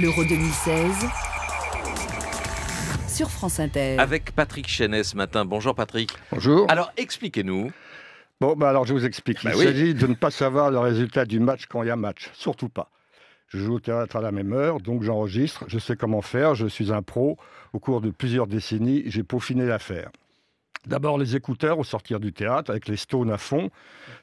l'Euro 2016 sur France Inter. Avec Patrick Chenet ce matin. Bonjour Patrick. Bonjour. Alors expliquez-nous. Bon, bah alors je vous explique. Bah il s'agit de ne pas savoir le résultat du match quand il y a match. Surtout pas. Je joue au théâtre à la même heure, donc j'enregistre, je sais comment faire, je suis un pro. Au cours de plusieurs décennies, j'ai peaufiné l'affaire. D'abord les écouteurs au sortir du théâtre, avec les stones à fond,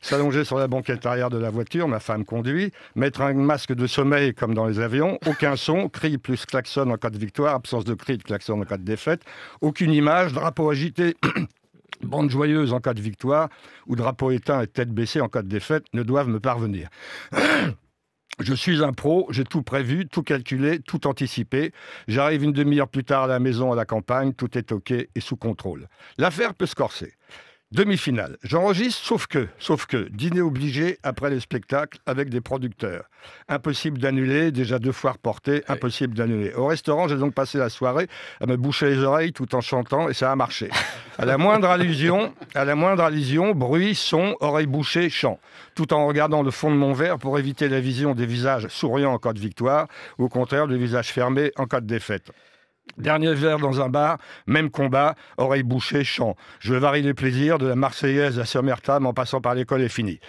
s'allonger sur la banquette arrière de la voiture, ma femme conduit, mettre un masque de sommeil comme dans les avions, aucun son, cri plus klaxon en cas de victoire, absence de cri de klaxon en cas de défaite, aucune image, drapeau agité. Bande joyeuse en cas de victoire ou drapeau éteint et tête baissée en cas de défaite ne doivent me parvenir. Je suis un pro, j'ai tout prévu, tout calculé, tout anticipé. J'arrive une demi-heure plus tard à la maison, à la campagne, tout est OK et sous contrôle. L'affaire peut se corser. Demi-finale. J'enregistre, sauf que, sauf que, dîner obligé après le spectacle avec des producteurs. Impossible d'annuler, déjà deux fois reporté, impossible d'annuler. Au restaurant, j'ai donc passé la soirée à me boucher les oreilles tout en chantant et ça a marché. À la moindre allusion, à la moindre allusion, bruit, son, oreille bouchée, chant. Tout en regardant le fond de mon verre pour éviter la vision des visages souriants en cas de victoire, ou au contraire des visages fermés en cas de défaite. Dernier verre dans un bar, même combat, oreille bouchée, chant. Je varie les plaisirs, de la Marseillaise à Mertam en passant par l'école est fini.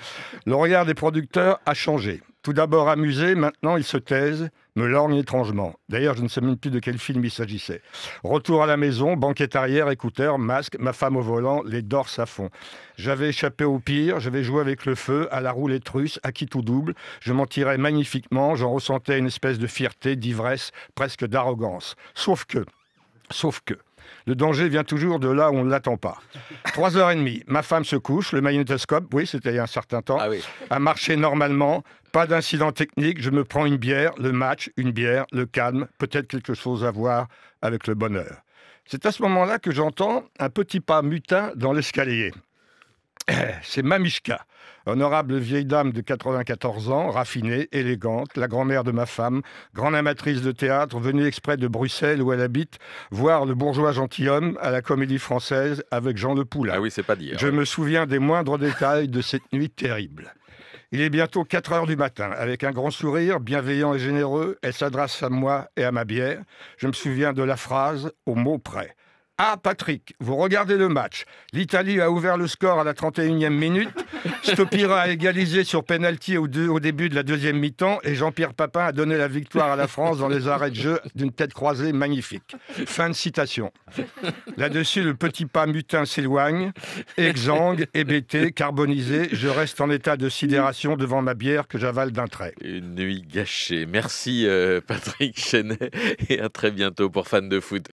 Le regard des producteurs a changé. Tout d'abord amusé, maintenant il se taise, me lorgne étrangement. D'ailleurs, je ne sais même plus de quel film il s'agissait. Retour à la maison, banquette arrière, écouteurs, masque, ma femme au volant, les dors à fond. J'avais échappé au pire, j'avais joué avec le feu, à la roulette russe, acquis tout double. Je m'en tirais magnifiquement, j'en ressentais une espèce de fierté, d'ivresse, presque d'arrogance. Sauf que, sauf que, le danger vient toujours de là où on ne l'attend pas. heures et 30 ma femme se couche, le magnétoscope, oui, c'était il y a un certain temps, ah a marché normalement, pas d'incident technique, je me prends une bière, le match, une bière, le calme, peut-être quelque chose à voir avec le bonheur. C'est à ce moment-là que j'entends un petit pas mutin dans l'escalier. c'est Mamishka, honorable vieille dame de 94 ans, raffinée, élégante, la grand-mère de ma femme, grande amatrice de théâtre, venue exprès de Bruxelles où elle habite, voir le bourgeois gentilhomme à la Comédie Française avec Jean Le Poulain. Ah oui, c'est pas Je me souviens des moindres détails de cette nuit terrible. Il est bientôt 4 heures du matin. Avec un grand sourire, bienveillant et généreux, elle s'adresse à moi et à ma bière. Je me souviens de la phrase au mot près. Ah Patrick, vous regardez le match. L'Italie a ouvert le score à la 31e minute. Stopira a égalisé sur penalty au, début de la deuxième mi-temps et Jean-Pierre Papin a donné la victoire à la France dans les arrêts de jeu d'une tête croisée magnifique. Fin de citation. Là-dessus, le petit pas mutin s'éloigne. Exsangue, hébété, carbonisé, je reste en état de sidération devant ma bière que j'avale d'un trait. Une nuit gâchée. Merci euh, Patrick Chenet et à très bientôt pour fans de foot.